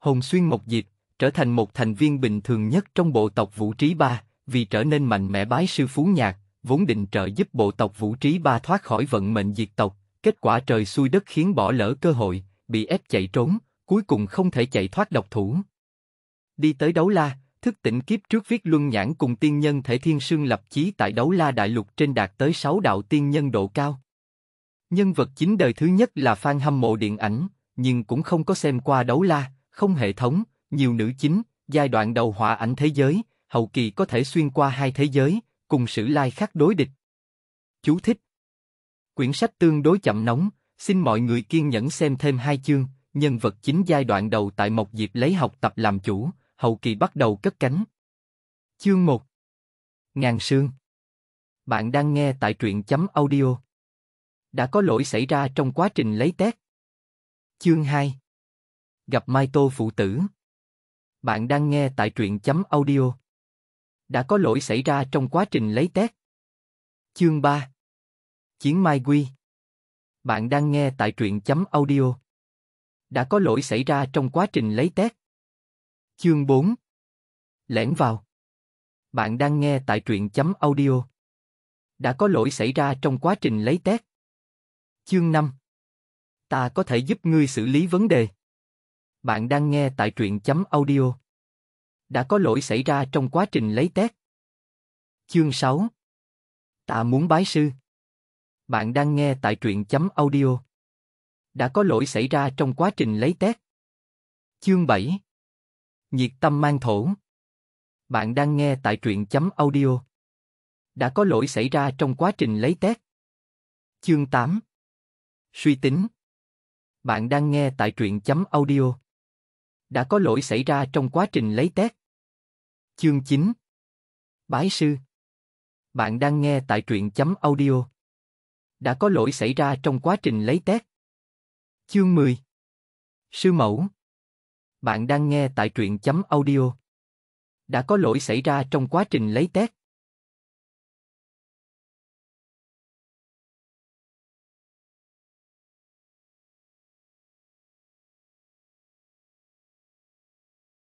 Hồng Xuyên một diệt trở thành một thành viên bình thường nhất trong bộ tộc Vũ Trí Ba, vì trở nên mạnh mẽ bái sư phú nhạc, vốn định trợ giúp bộ tộc Vũ Trí Ba thoát khỏi vận mệnh diệt tộc, kết quả trời xui đất khiến bỏ lỡ cơ hội, bị ép chạy trốn, cuối cùng không thể chạy thoát độc thủ. Đi tới Đấu La, thức tỉnh kiếp trước viết luân nhãn cùng tiên nhân thể thiên sương lập chí tại Đấu La Đại Lục trên đạt tới 6 đạo tiên nhân độ cao. Nhân vật chính đời thứ nhất là fan hâm mộ điện ảnh, nhưng cũng không có xem qua Đấu La, không hệ thống, nhiều nữ chính, giai đoạn đầu họa ảnh thế giới, hậu kỳ có thể xuyên qua hai thế giới, cùng sử lai khác đối địch. Chú thích Quyển sách tương đối chậm nóng, xin mọi người kiên nhẫn xem thêm hai chương, nhân vật chính giai đoạn đầu tại Mộc Diệp lấy học tập làm chủ, hậu kỳ bắt đầu cất cánh. Chương 1 Ngàn Sương Bạn đang nghe tại truyện chấm audio. Đã có lỗi xảy ra trong quá trình lấy test. Chương 2 gặp Mai Tô phụ tử. Bạn đang nghe tại truyện chấm audio. Đã có lỗi xảy ra trong quá trình lấy test. Chương 3 Chiến Mai Quy Bạn đang nghe tại truyện chấm audio. Đã có lỗi xảy ra trong quá trình lấy test. Chương 4 Lẻn vào Bạn đang nghe tại truyện chấm audio. Đã có lỗi xảy ra trong quá trình lấy test. Chương 5 Ta có thể giúp ngươi xử lý vấn đề. Bạn đang nghe tại truyện chấm audio. Đã có lỗi xảy ra trong quá trình lấy test. Chương 6 Tạ muốn bái sư. Bạn đang nghe tại truyện chấm audio. Đã có lỗi xảy ra trong quá trình lấy test. Chương 7 Nhiệt tâm mang thổ. Bạn đang nghe tại truyện chấm audio. Đã có lỗi xảy ra trong quá trình lấy test. Chương 8 Suy tính bạn đang nghe tại truyện chấm audio đã có lỗi xảy ra trong quá trình lấy test. Chương 9 Bái sư Bạn đang nghe tại truyện chấm audio. Đã có lỗi xảy ra trong quá trình lấy test. Chương 10 Sư mẫu Bạn đang nghe tại truyện chấm audio. Đã có lỗi xảy ra trong quá trình lấy test.